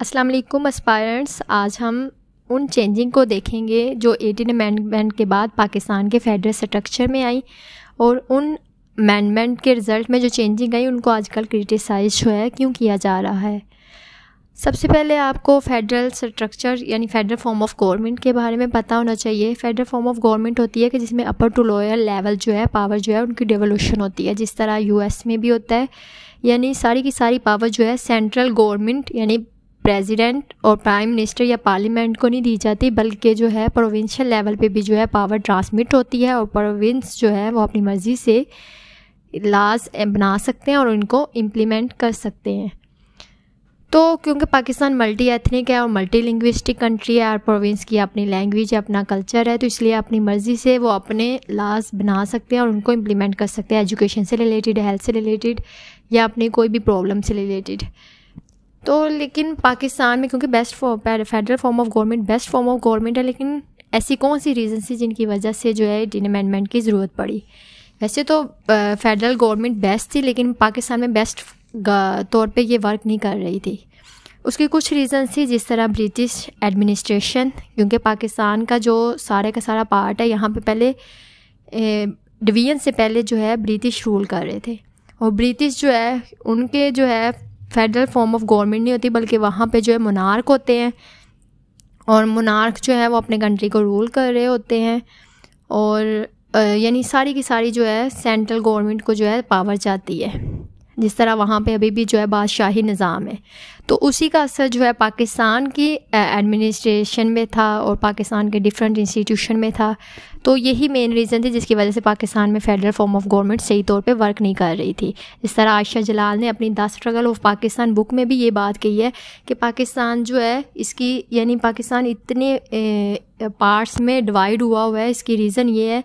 अस्सलाम वालेकुम एस्पायरेंट्स आज हम उन चेंजिंग को देखेंगे जो एटीन अमेंडमेंट के बाद पाकिस्तान के फेडरल स्ट्रक्चर में आई और उन अमेंडमेंट के रिज़ल्ट में जो चेंजिंग आई उनको आजकल क्रिटिसाइज जो है क्यों किया जा रहा है सबसे पहले आपको फेडरल स्ट्रक्चर यानी फेडरल फॉर्म ऑफ गवर्नमेंट के बारे में पता होना चाहिए फेडरल फॉर्म ऑफ गवर्नमेंट होती है कि जिसमें अपर टू लोअर लेवल जो है पावर जो है उनकी डेवोल्यूशन होती है जिस तरह यूएस में भी होता है यानी सारी की सारी पावर जो है सेंट्रल गवर्नमेंट यानी प्रेसिडेंट और प्राइम मिनिस्टर या पार्लियामेंट को नहीं दी जाती बल्कि जो है प्रोविंशियल लेवल पे भी जो है पावर ट्रांसमिट होती है और प्रोविंस जो है वो अपनी मर्ज़ी से लाज बना सकते हैं और उनको इम्प्लीमेंट कर सकते हैं तो क्योंकि पाकिस्तान मल्टी एथनिक है और मल्टी लिंग्विस्टिक कंट्री है और प्रोविंस की अपनी लैंग्वेज है अपना कल्चर है तो इसलिए अपनी मर्ज़ी से वो अपने लाज बना सकते हैं और उनको इम्प्लीमेंट कर सकते हैं एजुकेशन से रिलेटेड हेल्थ से रिलेटेड या अपनी कोई भी प्रॉब्लम से रिलेटेड तो लेकिन पाकिस्तान में क्योंकि best federal form of government best form of government है लेकिन ऐसी कौन सी रीज़न थी जिनकी वजह से जो है टीन अमेंडमेंट की ज़रूरत पड़ी वैसे तो फेडरल गवर्नमेंट बेस्ट थी लेकिन पाकिस्तान में बेस्ट तौर पे ये वर्क नहीं कर रही थी उसकी कुछ रीज़न थी जिस तरह ब्रिटिश एडमिनिस्ट्रेशन क्योंकि पाकिस्तान का जो सारे का सारा पार्ट है यहाँ पे पहले डिवीजन से पहले जो है ब्रिटिश रूल कर रहे थे और ब्रिटिश जो है उनके जो है फेडरल फॉर्म ऑफ गवर्नमेंट नहीं होती बल्कि वहाँ पे जो है मुनार्क होते हैं और मुनार्क जो है वो अपने कंट्री को रूल कर रहे होते हैं और यानी सारी की सारी जो है सेंट्रल गवर्नमेंट को जो है पावर जाती है जिस तरह वहाँ पे अभी भी जो है बादशाही निज़ाम है तो उसी का असर जो है पाकिस्तान की एडमिनिस्ट्रेशन में था और पाकिस्तान के डिफरेंट इंस्टीट्यूशन में था तो यही मेन रीज़न थी जिसकी वजह से पाकिस्तान में फेडरल फॉर्म ऑफ गवर्नमेंट सही तौर पे वर्क नहीं कर रही थी इस तरह आयशा जलाल ने अपनी the struggle of Pakistan book में भी ये बात कही है कि पाकिस्तान जो है इसकी यानी पाकिस्तान इतने पार्ट्स में डिवाइड हुआ हुआ है इसकी रीज़न ये है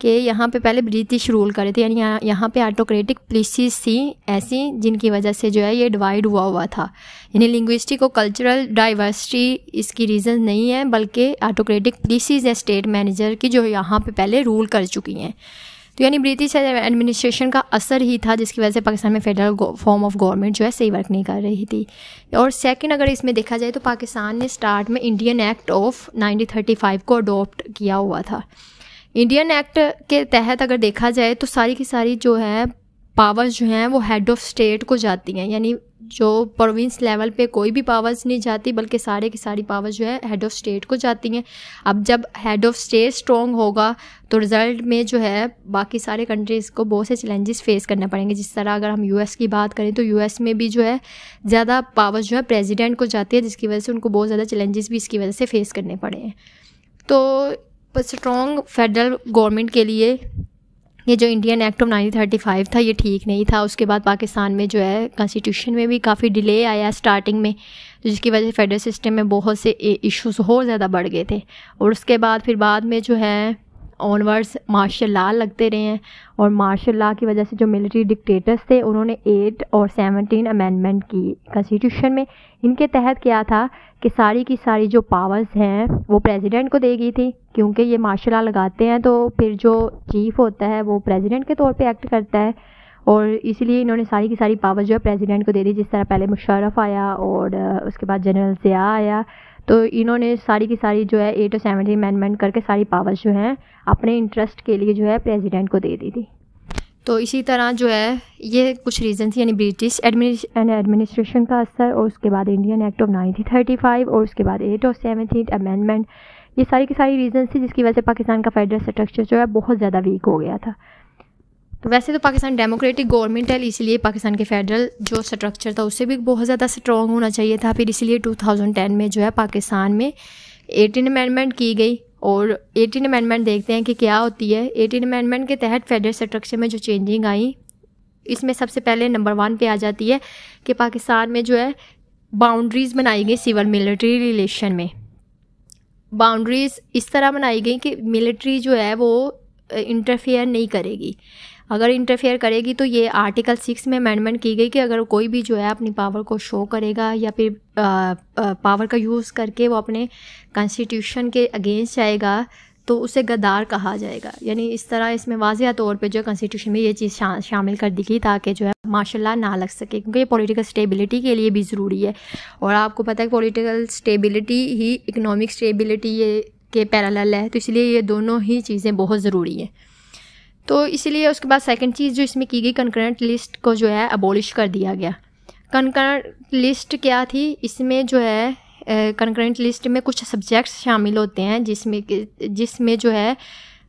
कि यहाँ पे पहले ब्रिटिश रूल करे थे यानी यहाँ पे आटोक्रेटिक प्लेसिस थी ऐसी जिनकी वजह से जो है ये डिवाइड हुआ हुआ था यानी लिंग्विस्टिक और कल्चरल डाइवर्सिटी इसकी रीज़न नहीं है बल्कि आटोक्रेटिक प्लेसिस हैं स्टेट मैनेजर की जो यहाँ पे पहले रूल कर चुकी हैं तो यानी ब्रिटिश एडमिनिस्ट्रेशन का असर ही था जिसकी वजह से पाकिस्तान में फेडरल फॉर्म ऑफ गवर्नमेंट जो है सही वर्क नहीं कर रही थी और सेकंड अगर इसमें देखा जाए तो पाकिस्तान ने स्टार्ट में इंडियन एक्ट ऑफ 1935 को अडोप्ट किया हुआ था इंडियन एक्ट के तहत अगर देखा जाए तो सारी की सारी जो है पावर्स जो हैं वो हेड ऑफ स्टेट को जाती हैं यानी जो प्रोविंस लेवल पे कोई भी पावर्स नहीं जाती बल्कि सारे की सारी पावर्स जो है हेड ऑफ स्टेट को जाती हैं अब जब हेड ऑफ स्टेट स्ट्रॉन्ग होगा तो रिज़ल्ट में जो है बाकी सारे कंट्रीज़ को बहुत से चैलेंजेस फेस करने पड़ेंगे जिस तरह अगर हम यूएस की बात करें तो यूएस में भी जो है ज़्यादा पावर्स जो है प्रेजिडेंट को जाती है जिसकी वजह से उनको बहुत ज़्यादा चैलेंजेस भी इसकी वजह से फेस करने पड़े हैं तो स्ट्रॉन्ग फेडरल गवर्नमेंट के लिए ये जो Indian act of nineteen thirty five था ये ठीक नहीं था उसके बाद पाकिस्तान में जो है कॉन्स्टिट्यूशन में भी काफ़ी डिले आया स्टार्टिंग में तो जिसकी वजह से फेडरल सिस्टम में बहुत से इश्यूज और ज़्यादा बढ़ गए थे और उसके बाद फिर बाद में जो है ऑनवर्ड्स मार्शल ला लगते रहे हैं और मार्शल ला की वजह से जो मिलिट्री डिक्टेटर्स थे उन्होंने एट और सेवनटीन अमेंडमेंट की कॉन्स्टिट्यूशन में इनके तहत क्या था कि सारी की सारी जो पावर्स हैं वो प्रेसिडेंट को दे गई थी क्योंकि ये मार्शल ला लगाते हैं तो फिर जो चीफ होता है वो प्रेसिडेंट के तौर पे एक्ट करता है और इसलिए इन्होंने सारी की सारी पावर जो है प्रेसिडेंट को दे दी जिस तरह पहले मुशरफ आया और उसके बाद जनरल ज़िया आया तो इन्होंने सारी की सारी जो है ए टू सेवेंटी अमेंडमेंट करके सारी पावर्स जो है अपने इंटरेस्ट के लिए जो है प्रेजिडेंट को दे दी थी तो इसी तरह जो है ये कुछ रीज़न थी यानी ब्रिटिश एडमिनिस्ट्रेशन का असर और उसके बाद Indian act of thirty five और उसके बाद एट ऑफ सेवनटीन अमेंडमेंट ये सारी की सारी रीज़न थी जिसकी वजह से पाकिस्तान का फेडरल स्ट्रक्चर जो है बहुत ज़्यादा वीक हो गया था वैसे तो पाकिस्तान डेमोक्रेटिक गवर्नमेंट है इसलिए पाकिस्तान के फेडरल जो स्ट्रक्चर था उससे भी बहुत ज़्यादा स्ट्रॉन्ग होना चाहिए था फिर इसलिए 2010 में जो है पाकिस्तान में एटीन अमेंडमेंट की गई और एटीन अमेंडमेंट देखते हैं कि क्या होती है एटीन अमेंडमेंट के तहत फेडरल स्ट्रक्चर में जो चेंजिंग आई इसमें सबसे पहले नंबर वन पे आ जाती है कि पाकिस्तान में जो है बाउंड्रीज़ बनाई गई सिविल मिलिट्री रिलेशन में बाउंड्रीज़ इस तरह बनाई गई कि मिलिट्री जो है वो इंटरफेयर नहीं करेगी अगर इंटरफेयर करेगी तो ये आर्टिकल सिक्स में अमेंडमेंट की गई कि अगर कोई भी जो है अपनी पावर को शो करेगा या फिर पावर का यूज़ करके वो अपने कॉन्स्टिट्यूशन के अगेंस्ट जाएगा तो उसे गद्दार कहा जाएगा यानी इस तरह इसमें वाजह तौर पे जो कॉन्स्टिट्यूशन में ये चीज़ शा, शामिल कर दी गई ताकि जो है माशा ना लग सके क्योंकि ये पॉलिटिकल स्टेबिलिटी के लिए भी ज़रूरी है और आपको पता है कि पॉलिटिकल स्टेबिलिटी ही इकनॉमिक स्टेबिलिटी ये के पैरल है तो इसलिए ये दोनों ही चीज़ें बहुत ज़रूरी हैं तो इसीलिए उसके बाद सेकंड चीज़ जो इसमें की गई कंकरेंट लिस्ट को जो है अबोलिश कर दिया गया कंकरेंट लिस्ट क्या थी इसमें जो है कंकरेंट लिस्ट में कुछ सब्जेक्ट्स शामिल होते हैं जिसमें जिसमें जो है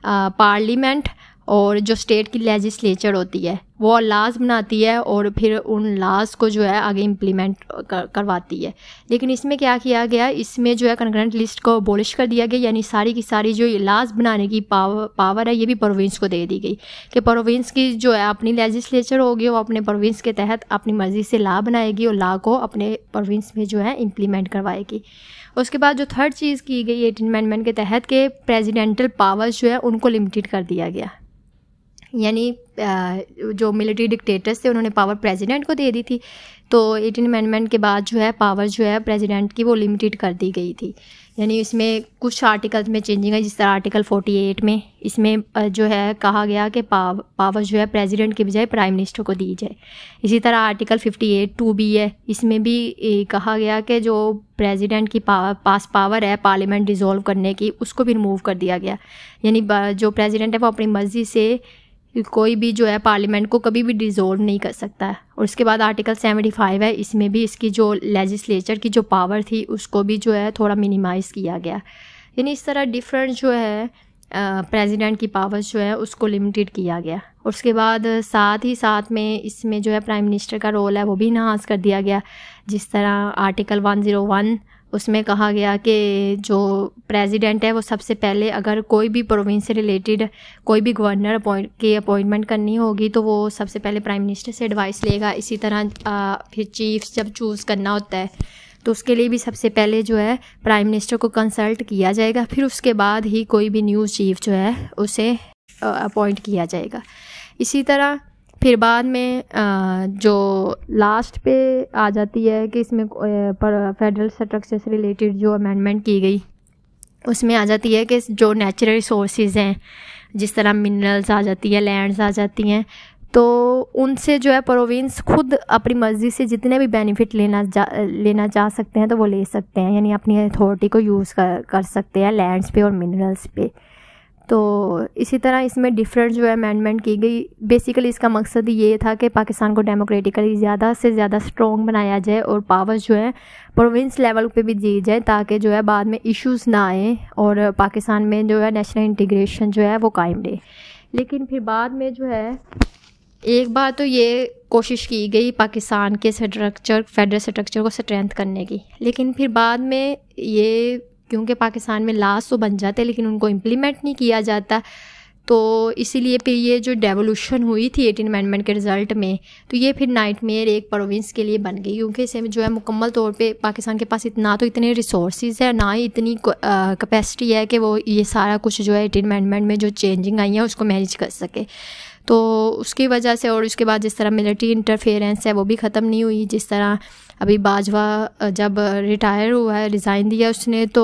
पार्लियामेंट और जो स्टेट की लेजिस्लेचर होती है वो लाज बनाती है और फिर उन लाज को जो है आगे इम्प्लीमेंट कर, करवाती है लेकिन इसमें क्या किया गया इसमें जो है कनग्रेंट लिस्ट को बोलिश कर दिया गया यानी सारी की सारी जो लाज बनाने की पावर पावर है ये भी प्रोविंस को दे दी गई कि प्रोविंस की जो है अपनी लेजिस्लेचर होगी वो अपने प्रोविंस के तहत अपनी मर्ज़ी से ला बनाएगी और ला को अपने प्रोविंस में जो है इम्प्लीमेंट करवाएगी उसके बाद जो थर्ड चीज़ की गई एटीन अमेंडमेंट के तहत के प्रेजिडेंटल पावर्स जो है उनको लिमिटेड कर दिया गया यानी जो मिलिट्री डिक्टेटर्स थे उन्होंने पावर प्रेसिडेंट को दे दी थी तो एटीन अमेंडमेंट के बाद जो है पावर जो है प्रेसिडेंट की वो लिमिटेड कर दी गई थी यानी इसमें कुछ आर्टिकल्स में चेंजिंग है जिस तरह आर्टिकल 48 में इसमें जो है कहा गया कि पावर जो है प्रेसिडेंट के बजाय प्राइम मिनिस्टर को दी जाए इसी तरह आर्टिकल 58 टू बी है इसमें भी कहा गया कि जो प्रेसिडेंट की पावर पास पावर है पार्लियामेंट डिज़ोल्व करने की उसको भी रिमूव कर दिया गया यानी जो प्रेसिडेंट है वो अपनी मर्ज़ी से कोई भी जो है पार्लियामेंट को कभी भी डिज़ोल्व नहीं कर सकता है और उसके बाद आर्टिकल सेवेंटी फाइव है इसमें भी इसकी जो लेजिस्लेचर की जो पावर थी उसको भी जो है थोड़ा मिनिमाइज़ किया गया यानी इस तरह डिफरेंट जो है प्रेसिडेंट की पावर्स जो है उसको लिमिटेड किया गया और उसके बाद साथ ही साथ में इसमें जो है प्राइम मिनिस्टर का रोल है वो भी इन्हांस कर दिया गया जिस तरह आर्टिकल वन उसमें कहा गया कि जो प्रेसिडेंट है वो सबसे पहले अगर कोई भी प्रोविंस से रिलेटेड कोई भी गवर्नर अपॉइंट की अपॉइंटमेंट करनी होगी तो वो सबसे पहले प्राइम मिनिस्टर से एडवाइस लेगा इसी तरह आ, फिर चीफ जब चूज़ करना होता है तो उसके लिए भी सबसे पहले जो है प्राइम मिनिस्टर को कंसल्ट किया जाएगा फिर उसके बाद ही कोई भी न्यूज़ चीफ जो है उसे अपॉइंट किया जाएगा इसी तरह फिर बाद में जो लास्ट पे आ जाती है कि इसमें पर फेडरल स्ट्रक्चर से रिलेटेड जो अमेंडमेंट की गई उसमें आ जाती है कि जो नेचुरल रिसोर्सेज हैं जिस तरह मिनरल्स आ जाती है लैंड्स आ जाती हैं तो उनसे जो है प्रोविंस खुद अपनी मर्ज़ी से जितने भी बेनिफिट लेना जा लेना चाह सकते हैं तो वो ले सकते हैं यानी अपनी अथॉरिटी को यूज़ कर कर सकते हैं लैंड्स पे और मिनरल्स पे तो इसी तरह इसमें डिफरेंट जो अमेंडमेंट की गई बेसिकली इसका मकसद ये था कि पाकिस्तान को डेमोक्रेटिकली ज़्यादा से ज़्यादा स्ट्रॉन्ग बनाया जाए और पावर जो है प्रोविंस लेवल पे भी दी जाए ताकि जो है बाद में इश्यूज ना आए और पाकिस्तान में जो है नेशनल इंटीग्रेशन जो है वो कायम रहे लेकिन फिर बाद में जो है एक बार तो ये कोशिश की गई पाकिस्तान के स्ट्रक्चर फेडरल स्ट्रक्चर को स्ट्रेंथ करने की लेकिन फिर बाद में ये क्योंकि पाकिस्तान में लाज तो बन जाते लेकिन उनको इम्प्लीमेंट नहीं किया जाता तो इसीलिए फिर ये जो डेवोल्यूशन हुई थी एटीन अमेंडमेंट के रिज़ल्ट में तो ये फिर नाइट मेयर एक प्रोविंस के लिए बन गई क्योंकि इसे जो है मुकम्मल तौर पे पाकिस्तान के पास इतना तो इतने रिसोर्स है ना ही इतनी कैपेसिटी है कि वो ये सारा कुछ जो है एटीन अमेंडमेंट में जो चेंजिंग आई है उसको मैनेज कर सके तो उसकी वजह से और उसके बाद जिस तरह मिलिट्री इंटरफेरेंस है वो भी ख़त्म नहीं हुई जिस तरह अभी बाजवा जब रिटायर हुआ है रिज़ाइन दिया उसने तो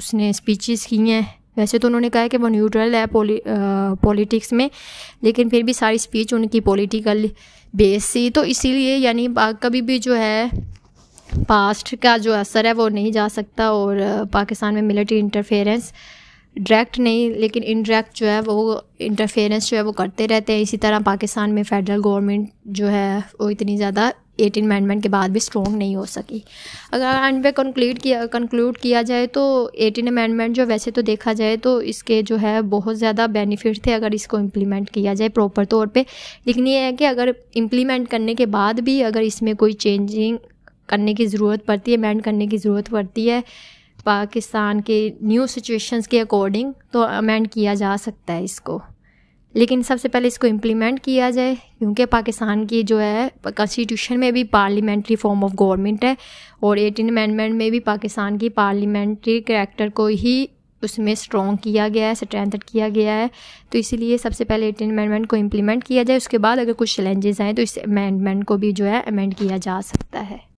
उसने स्पीचेस की हैं वैसे तो उन्होंने कहा कि वो न्यूट्रल है पोली पॉलिटिक्स में लेकिन फिर भी सारी स्पीच उनकी पॉलिटिकल बेस थी तो इसीलिए यानी कभी भी जो है पास्ट का जो असर है वो नहीं जा सकता और पाकिस्तान में मिलिट्री इंटरफेरेंस डायरेक्ट नहीं लेकिन इनडायरेक्ट जो है वो इंटरफेरेंस जो है वो करते रहते हैं इसी तरह पाकिस्तान में फेडरल गवर्नमेंट जो है वो इतनी ज़्यादा एटीन अमेंडमेंट के बाद भी स्ट्रॉन्ग नहीं हो सकी अगर एंड पे कंक्लूड किया कंक्लूड किया जाए तो एटीन अमेंडमेंट जो वैसे तो देखा जाए तो इसके जो है बहुत ज़्यादा बेनिफिट थे अगर इसको इम्प्लीमेंट किया जाए प्रॉपर तौर पर लेकिन ये है कि अगर इम्प्लीमेंट करने के बाद भी अगर इसमें कोई चेंजिंग करने की ज़रूरत पड़ती है अमेंड करने की ज़रूरत पड़ती है पाकिस्तान के न्यू सिचुएशंस के अकॉर्डिंग तो अमेंड किया जा सकता है इसको लेकिन सबसे पहले इसको इम्प्लीमेंट किया जाए क्योंकि पाकिस्तान की जो है कॉन्स्टिट्यूशन में भी पार्लियामेंट्री फॉर्म ऑफ गवर्नमेंट है और एटीन अमेंडमेंट में भी पाकिस्तान की पार्लियामेंट्री करेक्टर को ही उसमें स्ट्रॉन्ग किया गया है स्ट्रेंथड किया गया है तो इसीलिए सबसे पहले एटीन अमेंडमेंट को इम्प्लीमेंट किया जाए उसके बाद अगर कुछ चैलेंजेस आएँ तो इस अमेंडमेंट को भी जो है अमेंड किया जा सकता है